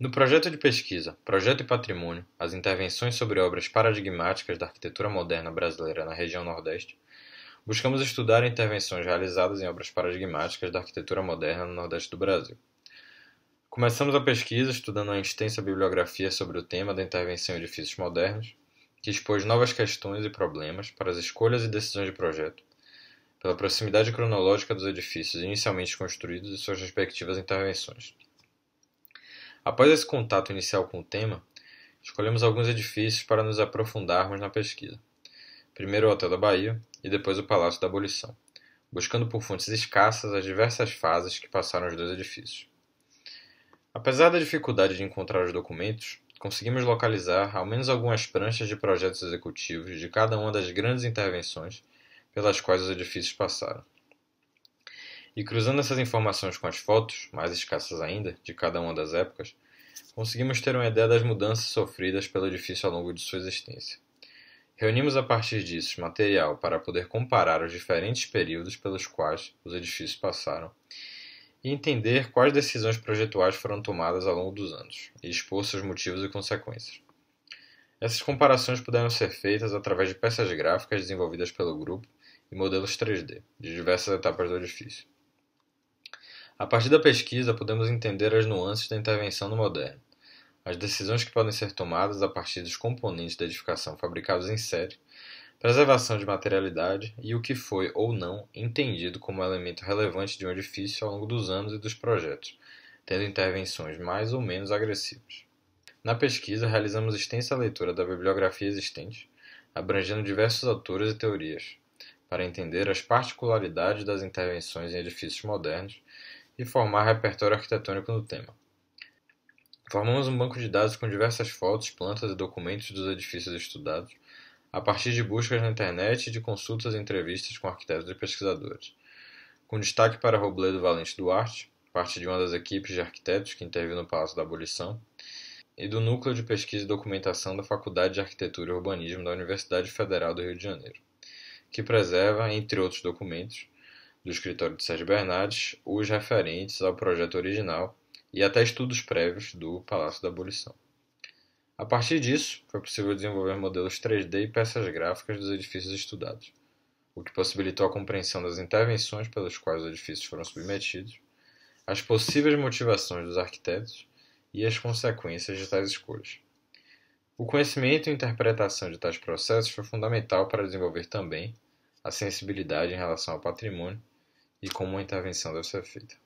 No projeto de pesquisa Projeto e Patrimônio: As intervenções sobre obras paradigmáticas da arquitetura moderna brasileira na região Nordeste, buscamos estudar intervenções realizadas em obras paradigmáticas da arquitetura moderna no Nordeste do Brasil. Começamos a pesquisa estudando a extensa bibliografia sobre o tema da intervenção em edifícios modernos, que expôs novas questões e problemas para as escolhas e decisões de projeto, pela proximidade cronológica dos edifícios inicialmente construídos e suas respectivas intervenções. Após esse contato inicial com o tema, escolhemos alguns edifícios para nos aprofundarmos na pesquisa. Primeiro o Hotel da Bahia e depois o Palácio da Abolição, buscando por fontes escassas as diversas fases que passaram os dois edifícios. Apesar da dificuldade de encontrar os documentos, conseguimos localizar ao menos algumas pranchas de projetos executivos de cada uma das grandes intervenções pelas quais os edifícios passaram. E cruzando essas informações com as fotos, mais escassas ainda, de cada uma das épocas, conseguimos ter uma ideia das mudanças sofridas pelo edifício ao longo de sua existência. Reunimos a partir disso material para poder comparar os diferentes períodos pelos quais os edifícios passaram e entender quais decisões projetuais foram tomadas ao longo dos anos e expor seus motivos e consequências. Essas comparações puderam ser feitas através de peças gráficas desenvolvidas pelo grupo e modelos 3D de diversas etapas do edifício. A partir da pesquisa, podemos entender as nuances da intervenção no moderno, as decisões que podem ser tomadas a partir dos componentes da edificação fabricados em série, preservação de materialidade e o que foi ou não entendido como elemento relevante de um edifício ao longo dos anos e dos projetos, tendo intervenções mais ou menos agressivas. Na pesquisa, realizamos extensa leitura da bibliografia existente, abrangendo diversos autores e teorias, para entender as particularidades das intervenções em edifícios modernos e formar repertório arquitetônico no tema. Formamos um banco de dados com diversas fotos, plantas e documentos dos edifícios estudados, a partir de buscas na internet e de consultas e entrevistas com arquitetos e pesquisadores. Com destaque para Robledo Valente Duarte, parte de uma das equipes de arquitetos que interviu no Palácio da Abolição, e do Núcleo de Pesquisa e Documentação da Faculdade de Arquitetura e Urbanismo da Universidade Federal do Rio de Janeiro, que preserva, entre outros documentos, do escritório de Sérgio Bernardes, os referentes ao projeto original e até estudos prévios do Palácio da Abolição. A partir disso, foi possível desenvolver modelos 3D e peças gráficas dos edifícios estudados, o que possibilitou a compreensão das intervenções pelas quais os edifícios foram submetidos, as possíveis motivações dos arquitetos e as consequências de tais escolhas. O conhecimento e interpretação de tais processos foi fundamental para desenvolver também a sensibilidade em relação ao patrimônio e como a intervenção deve ser feita.